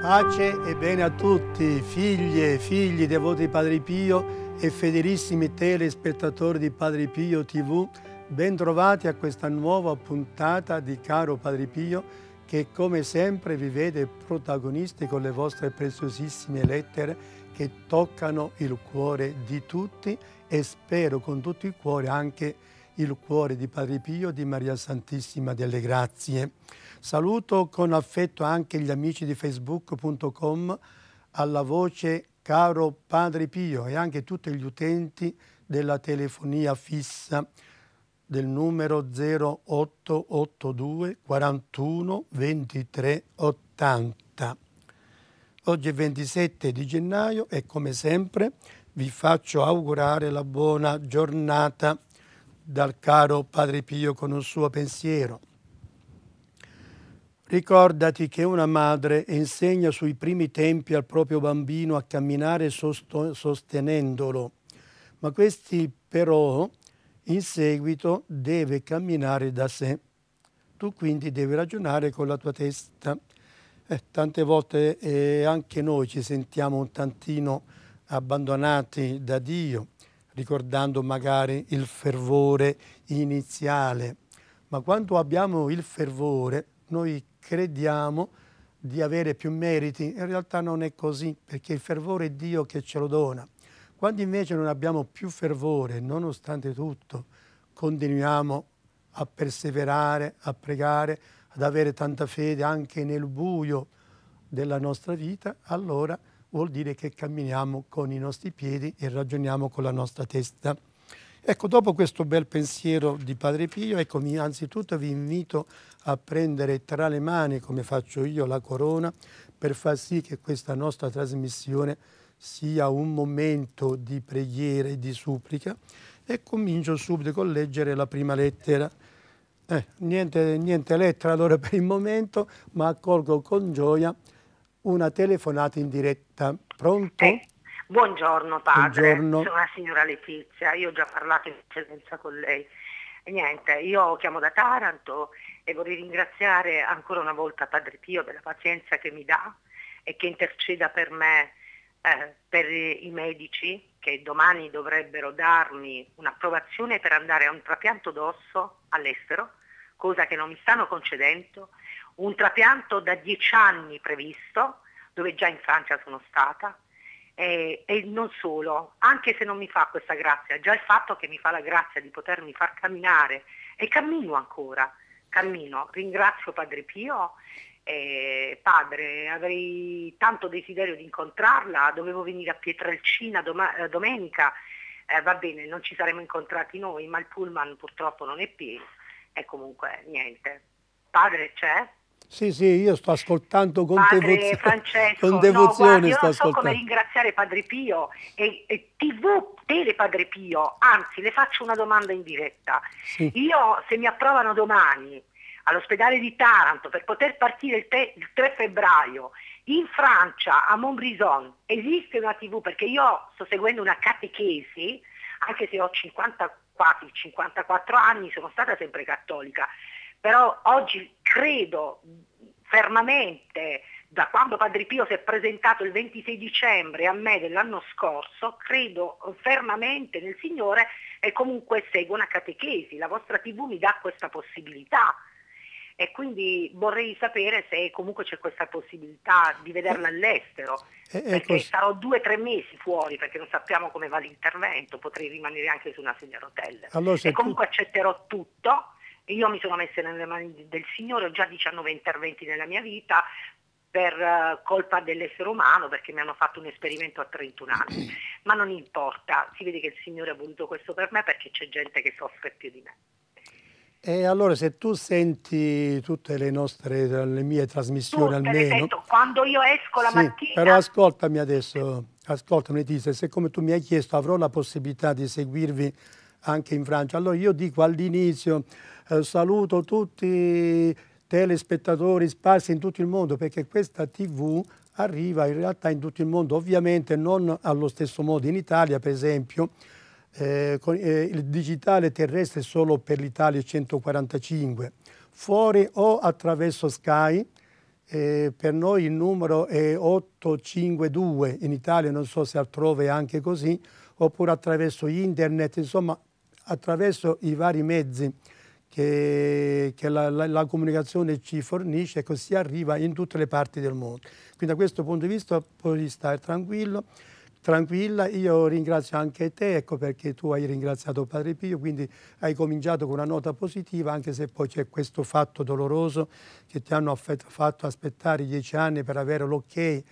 Pace e bene a tutti, figlie, e figli devoti di Padre Pio e fedelissimi telespettatori di Padre Pio TV, bentrovati a questa nuova puntata di Caro Padre Pio che come sempre vi vede protagonisti con le vostre preziosissime lettere che toccano il cuore di tutti e spero con tutto il cuore anche di il cuore di Padre Pio di Maria Santissima delle Grazie. Saluto con affetto anche gli amici di facebook.com alla voce caro Padre Pio e anche tutti gli utenti della telefonia fissa del numero 0882 41 23 80. Oggi è 27 di gennaio e come sempre vi faccio augurare la buona giornata dal caro Padre Pio con un suo pensiero. Ricordati che una madre insegna sui primi tempi al proprio bambino a camminare sostenendolo, ma questi però in seguito deve camminare da sé. Tu quindi devi ragionare con la tua testa. Eh, tante volte eh, anche noi ci sentiamo un tantino abbandonati da Dio ricordando magari il fervore iniziale, ma quando abbiamo il fervore noi crediamo di avere più meriti, in realtà non è così, perché il fervore è Dio che ce lo dona. Quando invece non abbiamo più fervore, nonostante tutto, continuiamo a perseverare, a pregare, ad avere tanta fede anche nel buio della nostra vita, allora vuol dire che camminiamo con i nostri piedi e ragioniamo con la nostra testa. Ecco, dopo questo bel pensiero di Padre Pio, ecco, innanzitutto vi invito a prendere tra le mani, come faccio io, la corona, per far sì che questa nostra trasmissione sia un momento di preghiera e di supplica e comincio subito a leggere la prima lettera. Eh, niente, niente lettera allora per il momento, ma accolgo con gioia una telefonata in diretta. Pronto? Eh, buongiorno padre, buongiorno. sono la signora Letizia, io ho già parlato in precedenza con lei. E niente, io chiamo da Taranto e vorrei ringraziare ancora una volta Padre Pio per la pazienza che mi dà e che interceda per me, eh, per i medici che domani dovrebbero darmi un'approvazione per andare a un trapianto d'osso all'estero, cosa che non mi stanno concedendo un trapianto da dieci anni previsto, dove già in Francia sono stata, e, e, non solo, anche se non mi fa questa grazia, già il fatto che mi fa la grazia di potermi far camminare, e cammino ancora, cammino, ringrazio Padre Pio, eh, padre, avrei tanto desiderio di incontrarla, dovevo venire a Pietralcina doma- eh, domenica, eh, va bene, non ci saremmo incontrati noi, ma il pullman purtroppo non è pieno, e comunque niente. Padre c'è? Sì, sì, io sto ascoltando con Padre devozione. Francesco, con devozione no, guarda, sto non so ascoltando. come ringraziare Padre Pio e, e TV Tele Padre Pio, anzi le faccio una domanda in diretta. Sì. Io se mi approvano domani all'ospedale di Taranto per poter partire il, te, il 3 febbraio in Francia a Montbrison esiste una TV perché io sto seguendo una catechesi, anche se ho 50 quasi 54 anni, sono stata sempre cattolica però oggi credo fermamente da quando Padre Pio si è presentato il 26 dicembre a me dell'anno scorso, credo fermamente nel Signore e comunque seguo una catechesi. La vostra TV mi dà questa possibilità e quindi vorrei sapere se comunque c'è questa possibilità di vederla all'estero, eh, eh, eh perché così. sarò due o tre mesi fuori perché non sappiamo come va l'intervento, potrei rimanere anche su una sedia a rotelle. Allora, e comunque tu... accetterò tutto io mi sono messa nelle mani del Signore, ho già 19 interventi nella mia vita per eh, colpa dell'essere umano perché mi hanno fatto un esperimento a 31 anni, ma non importa, si vede che il Signore ha voluto questo per me perché c'è gente che soffre più di me. E allora se tu senti tutte le nostre, le mie trasmissioni tutte almeno... Le sento, quando io esco la sì, mattina... Però ascoltami adesso, ascoltami Tisa, siccome tu mi hai chiesto avrò la possibilità di seguirvi anche in Francia. Allora io dico all'inizio, eh, saluto tutti i telespettatori sparsi in tutto il mondo perché questa TV arriva in realtà in tutto il mondo, ovviamente non allo stesso modo. In Italia, per esempio, eh, con, eh, il digitale terrestre è solo per l'Italia 145, fuori o attraverso Sky, eh, per noi il numero è 852, in Italia non so se altrove è anche così, oppure attraverso internet, insomma attraverso i vari mezzi che, che la, la, la, comunicazione ci fornisce, ecco, si arriva in tutte le parti del mondo. Quindi da questo punto di vista puoi stare tranquillo, tranquilla. Io ringrazio anche te, ecco perché tu hai ringraziato Padre Pio, quindi hai cominciato con una nota positiva, anche se poi c'è questo fatto doloroso che ti hanno fatto aspettare dieci anni per avere l'ok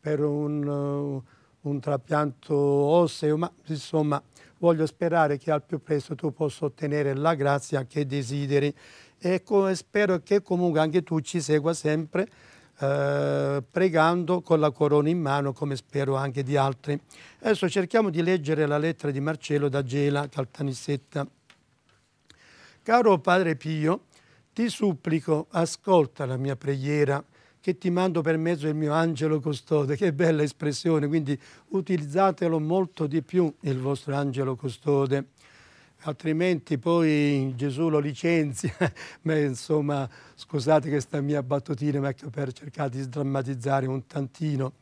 per un, un trapianto osseo, ma insomma Voglio sperare che al più presto tu possa ottenere la grazia che desideri e spero che comunque anche tu ci segua sempre eh, pregando con la corona in mano come spero anche di altri. Adesso cerchiamo di leggere la lettera di Marcello da Gela Caltanissetta. Caro Padre Pio, ti supplico, ascolta la mia preghiera che ti mando per mezzo del mio angelo custode. Che bella espressione, quindi utilizzatelo molto di più il vostro angelo custode. Altrimenti poi Gesù lo licenzia, ma insomma scusate questa mia battutina, ma ecco, per cercare di sdrammatizzare un tantino.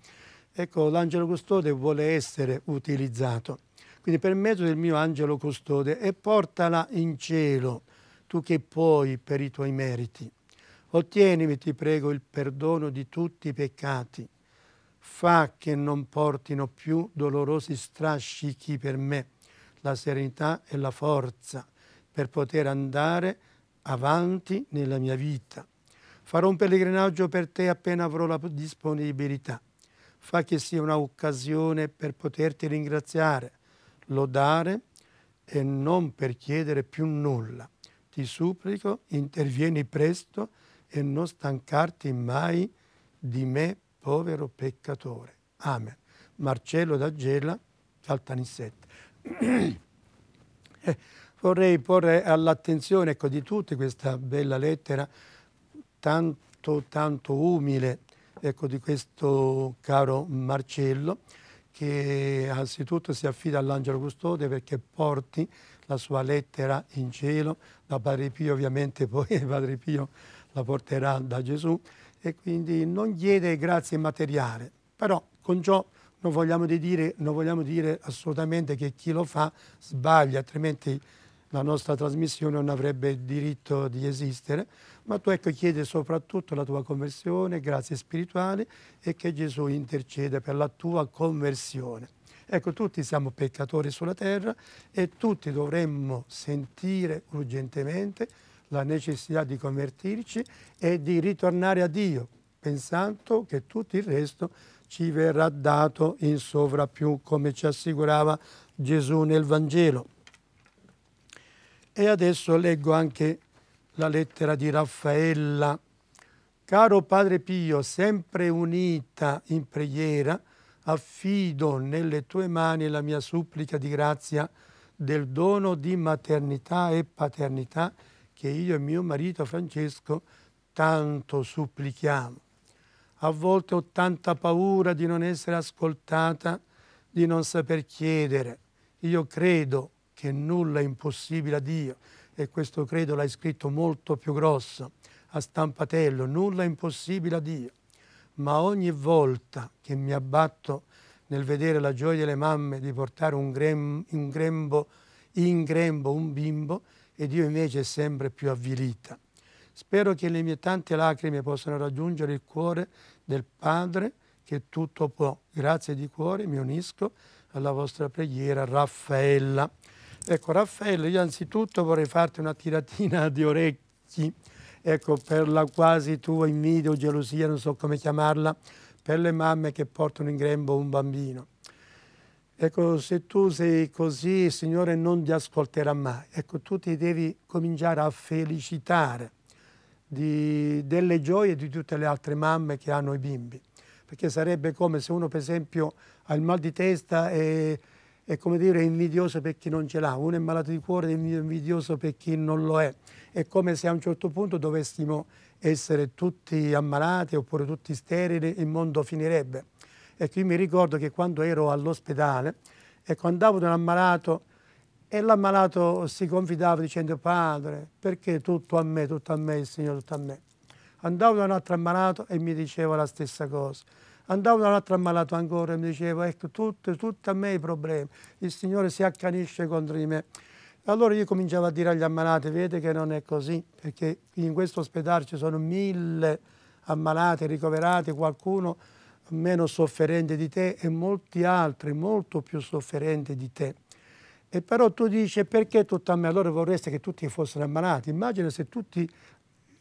Ecco, l'angelo custode vuole essere utilizzato. Quindi per mezzo del mio angelo custode e portala in cielo, tu che puoi per i tuoi meriti. Ottienimi, ti prego, il perdono di tutti i peccati. Fa che non portino più dolorosi strascichi per me la serenità e la forza per poter andare avanti nella mia vita. Farò un pellegrinaggio per te appena avrò la disponibilità. Fa che sia un'occasione per poterti ringraziare, lodare e non per chiedere più nulla. Ti supplico, intervieni presto e non stancarti mai di me, povero peccatore. Amen. Marcello da Gela, Caltanissette. Eh, vorrei porre all'attenzione ecco, di tutti questa bella lettera, tanto, tanto umile, ecco, di questo caro Marcello, che anzitutto si affida all'angelo custode perché porti la sua lettera in cielo, da Padre Pio ovviamente poi Padre Pio la porterà da Gesù e quindi non chiede grazie materiale, però con ciò non vogliamo, dire, non vogliamo dire assolutamente che chi lo fa sbaglia, altrimenti la nostra trasmissione non avrebbe diritto di esistere, ma tu ecco chiede soprattutto la tua conversione, grazie spirituale e che Gesù interceda per la tua conversione. Ecco, tutti siamo peccatori sulla terra e tutti dovremmo sentire urgentemente la necessità di convertirci e di ritornare a Dio, pensando che tutto il resto ci verrà dato in sovrappiù, come ci assicurava Gesù nel Vangelo. E adesso leggo anche la lettera di Raffaella. Caro Padre Pio, sempre unita in preghiera, affido nelle tue mani la mia supplica di grazia del dono di maternità e paternità che io e mio marito Francesco tanto supplichiamo. A volte ho tanta paura di non essere ascoltata, di non saper chiedere. Io credo che nulla è impossibile a Dio e questo credo l'hai scritto molto più grosso, a stampatello, nulla è impossibile a Dio. Ma ogni volta che mi abbatto nel vedere la gioia delle mamme di portare un, grem, un grembo, in grembo un bimbo, ed io invece sempre più avvilita. Spero che le mie tante lacrime possano raggiungere il cuore del Padre che tutto può. Grazie di cuore, mi unisco alla vostra preghiera, Raffaella. Ecco, Raffaella, io anzitutto vorrei farti una tiratina di orecchi, ecco, per la quasi tua invidia o gelosia, non so come chiamarla, per le mamme che portano in grembo un bambino. Ecco, se tu sei così, il Signore non ti ascolterà mai. Ecco, tu ti devi cominciare a felicitare di, delle gioie di tutte le altre mamme che hanno i bimbi. Perché sarebbe come se uno, per esempio, ha il mal di testa e è come dire invidioso per chi non ce l'ha, uno è malato di cuore è invidioso per chi non lo è. È come se a un certo punto dovessimo essere tutti ammalati oppure tutti sterili, il mondo finirebbe. Ecco, io mi ricordo che quando ero all'ospedale, ecco, andavo da un ammalato e l'ammalato si confidava dicendo padre, perché tutto a me, tutto a me, il Signore, tutto a me. Andavo da un altro ammalato e mi diceva la stessa cosa. Andavo da un altro ammalato ancora e mi diceva, ecco, tutto, tutto a me i problemi, il Signore si accanisce contro di me. Allora io cominciavo a dire agli ammalati, vedete che non è così, perché in questo ospedale ci sono mille ammalati ricoverati, qualcuno meno sofferente di te e molti altri molto più sofferenti di te. E però tu dici perché tutta me? Allora vorresti che tutti fossero ammalati. Immagina se tutti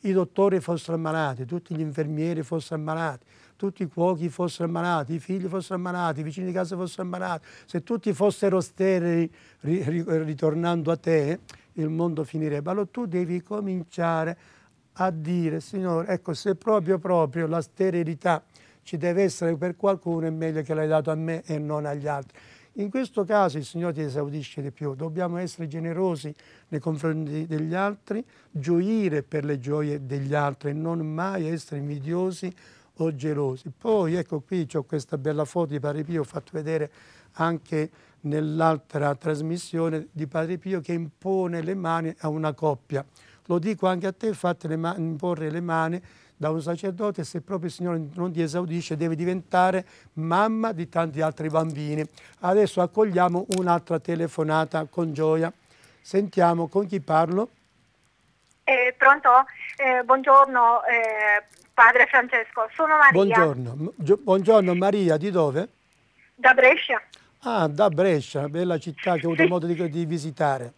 i dottori fossero ammalati, tutti gli infermieri fossero ammalati, tutti i cuochi fossero ammalati, i figli fossero ammalati, i vicini di casa fossero ammalati, se tutti fossero sterili ritornando a te, il mondo finirebbe. Allora tu devi cominciare a dire, Signore, ecco, se proprio proprio la sterilità ci deve essere per qualcuno è meglio che l'hai dato a me e non agli altri. In questo caso il Signore ti esaudisce di più, dobbiamo essere generosi nei confronti degli altri, gioire per le gioie degli altri, non mai essere invidiosi o gelosi. Poi ecco qui c'è questa bella foto di Padre Pio, ho fatto vedere anche nell'altra trasmissione di Padre Pio che impone le mani a una coppia. Lo dico anche a te, fate le imporre le mani da un sacerdote se proprio il Signore non ti esaudisce deve diventare mamma di tanti altri bambini. Adesso accogliamo un'altra telefonata con gioia. Sentiamo con chi parlo. Eh, pronto? Eh, buongiorno eh, padre Francesco, sono Maria. Buongiorno. buongiorno Maria, di dove? Da Brescia. Ah, da Brescia, bella città che ho avuto sì. modo di, di visitare.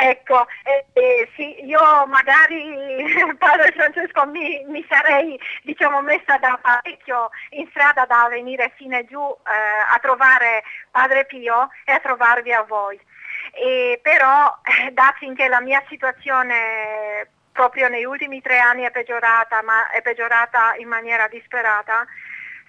Ecco, eh, eh, sì, io magari, padre Francesco, mi, mi sarei diciamo, messa da parecchio in strada da venire fine giù eh, a trovare padre Pio e a trovarvi a voi. E però, eh, da finché la mia situazione proprio negli ultimi tre anni è peggiorata, ma è peggiorata in maniera disperata,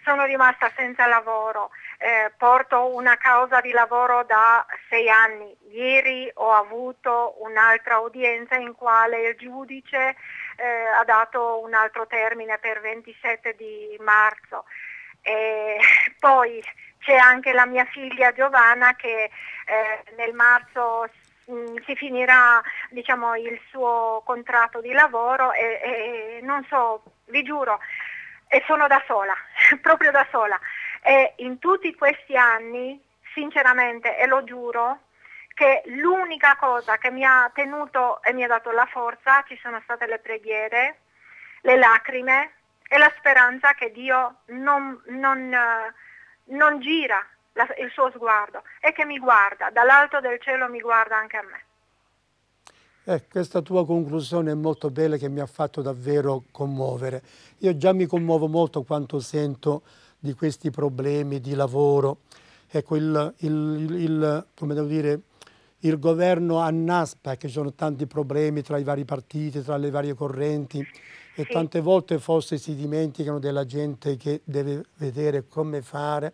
sono rimasta senza lavoro eh, porto una causa di lavoro da sei anni. Ieri ho avuto un'altra udienza in quale il giudice eh, ha dato un altro termine per 27 di marzo. E poi c'è anche la mia figlia Giovanna che eh, nel marzo mm, si finirà diciamo, il suo contratto di lavoro e, e non so, vi giuro, e sono da sola, proprio da sola. E in tutti questi anni, sinceramente, e lo giuro, che l'unica cosa che mi ha tenuto e mi ha dato la forza ci sono state le preghiere, le lacrime e la speranza che Dio non, non, eh, non gira la, il suo sguardo e che mi guarda, dall'alto del cielo mi guarda anche a me. Eh, questa tua conclusione è molto bella che mi ha fatto davvero commuovere. Io già mi commuovo molto quando sento di questi problemi di lavoro. Ecco, il, il, il, come devo dire, il governo annaspa che ci sono tanti problemi tra i vari partiti, tra le varie correnti e tante volte forse si dimenticano della gente che deve vedere come fare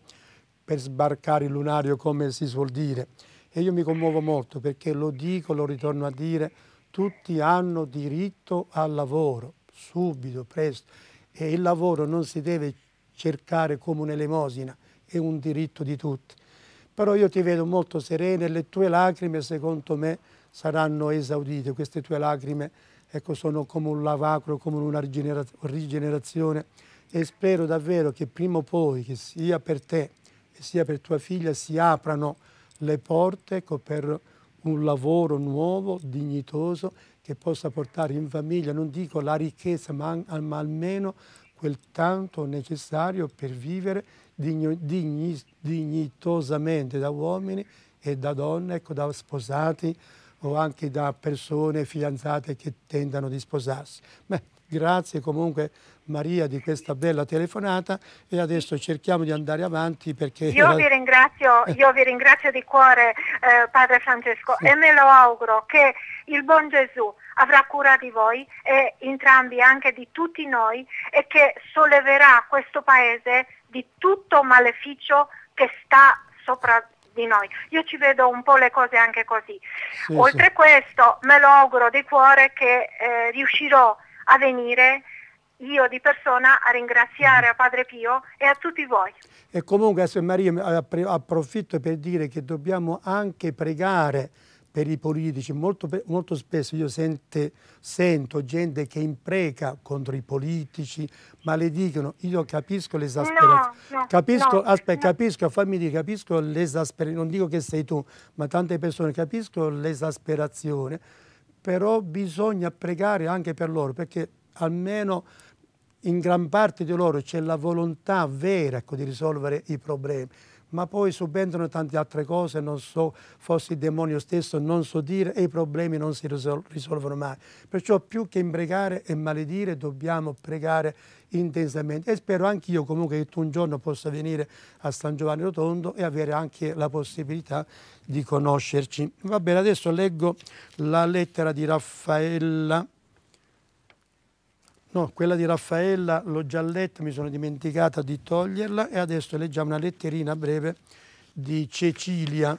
per sbarcare il lunario, come si suol dire. E io mi commuovo molto perché lo dico, lo ritorno a dire, tutti hanno diritto al lavoro, subito, presto. E il lavoro non si deve cercare come un'elemosina, è un diritto di tutti. Però io ti vedo molto serena e le tue lacrime secondo me saranno esaudite, queste tue lacrime ecco, sono come un lavacro, come una rigenerazione e spero davvero che prima o poi, che sia per te e sia per tua figlia, si aprano le porte ecco, per un lavoro nuovo, dignitoso, che possa portare in famiglia, non dico la ricchezza, ma, ma almeno quel tanto necessario per vivere digno, digni, dignitosamente da uomini e da donne, ecco, da sposati o anche da persone fidanzate che tentano di sposarsi. Beh, Grazie comunque Maria di questa bella telefonata e adesso cerchiamo di andare avanti perché... Io vi ringrazio, io vi ringrazio di cuore eh, Padre Francesco sì. e me lo auguro che il buon Gesù avrà cura di voi e entrambi anche di tutti noi e che solleverà questo paese di tutto maleficio che sta sopra di noi. Io ci vedo un po' le cose anche così. Sì, Oltre sì. questo me lo auguro di cuore che eh, riuscirò a venire io di persona a ringraziare a Padre Pio e a tutti voi. E comunque, Asse Maria, approfitto per dire che dobbiamo anche pregare per i politici. Molto, molto spesso io sente, sento gente che impreca contro i politici, ma le dicono, io capisco l'esasperazione. No, no, capisco, no, aspetta, no. capisco, fammi dire, capisco l'esasperazione, non dico che sei tu, ma tante persone capiscono l'esasperazione però bisogna pregare anche per loro perché almeno in gran parte di loro c'è la volontà vera ecco, di risolvere i problemi ma poi subentrano tante altre cose, non so, forse il demonio stesso, non so dire, e i problemi non si risol risolvono mai. Perciò più che imprecare e maledire dobbiamo pregare intensamente e spero anche io comunque che tu un giorno possa venire a San Giovanni Rotondo e avere anche la possibilità di conoscerci. Va bene, adesso leggo la lettera di Raffaella No, quella di Raffaella l'ho già letta, mi sono dimenticata di toglierla e adesso leggiamo una letterina breve di Cecilia.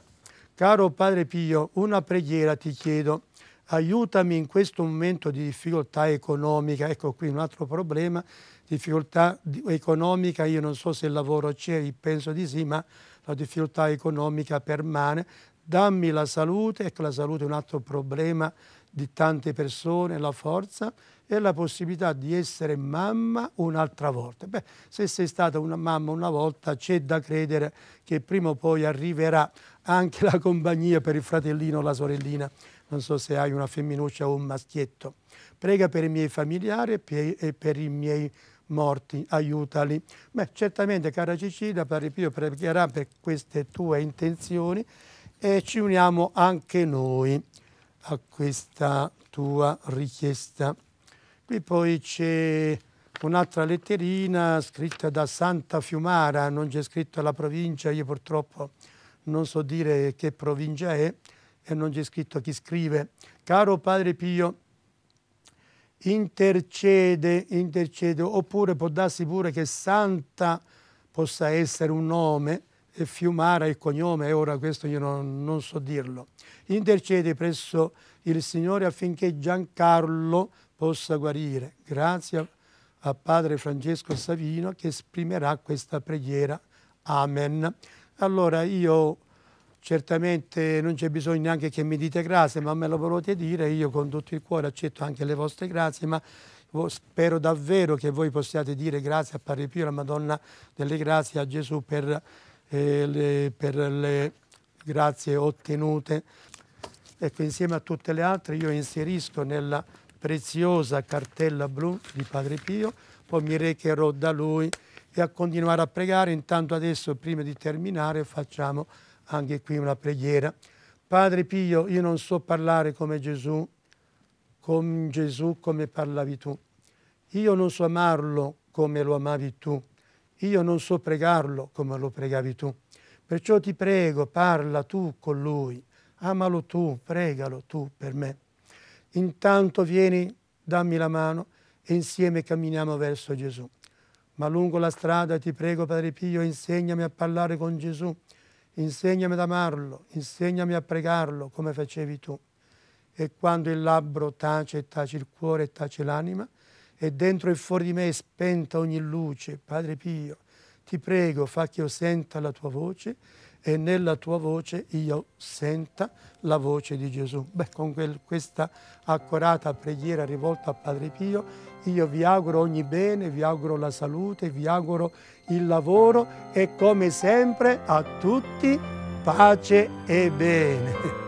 Caro Padre Pio, una preghiera ti chiedo. Aiutami in questo momento di difficoltà economica. Ecco qui un altro problema, difficoltà economica. Io non so se il lavoro c'è, penso di sì, ma la difficoltà economica permane. Dammi la salute, ecco la salute è un altro problema di tante persone, la forza e la possibilità di essere mamma un'altra volta. Beh, se sei stata una mamma una volta c'è da credere che prima o poi arriverà anche la compagnia per il fratellino o la sorellina, non so se hai una femminuccia o un maschietto. Prega per i miei familiari e per i miei morti, aiutali. Beh, certamente cara Cecilia, pari Pio pregherà per queste tue intenzioni e ci uniamo anche noi a questa tua richiesta. Qui poi c'è un'altra letterina scritta da Santa Fiumara, non c'è scritto la provincia, io purtroppo non so dire che provincia è e non c'è scritto chi scrive. Caro Padre Pio, intercede, intercede, oppure può darsi pure che Santa possa essere un nome e Fiumara il cognome, e ora questo io non, non so dirlo. Intercede presso il Signore affinché Giancarlo possa guarire, grazie a Padre Francesco Savino che esprimerà questa preghiera. Amen. Allora io certamente non c'è bisogno neanche che mi dite grazie, ma me lo volete dire, io con tutto il cuore accetto anche le vostre grazie, ma spero davvero che voi possiate dire grazie a Padre Pio, alla Madonna delle grazie, a Gesù per, eh, le, per le grazie ottenute. Ecco, insieme a tutte le altre io inserisco nella preziosa cartella blu di Padre Pio, poi mi recherò da lui e a continuare a pregare. Intanto adesso, prima di terminare, facciamo anche qui una preghiera. Padre Pio, io non so parlare come Gesù, con Gesù come parlavi tu. Io non so amarlo come lo amavi tu. Io non so pregarlo come lo pregavi tu. Perciò ti prego, parla tu con lui, amalo tu, pregalo tu per me. Intanto vieni, dammi la mano e insieme camminiamo verso Gesù. Ma lungo la strada ti prego, Padre Pio, insegnami a parlare con Gesù, insegnami ad amarlo, insegnami a pregarlo come facevi tu. E quando il labbro tace, tace il cuore e tace l'anima, e dentro e fuori di me è spenta ogni luce, Padre Pio, ti prego, fa che io senta la tua voce e nella tua voce io senta la voce di Gesù. Beh, con quel, questa accorata preghiera rivolta a Padre Pio, io vi auguro ogni bene, vi auguro la salute, vi auguro il lavoro e come sempre a tutti pace e bene.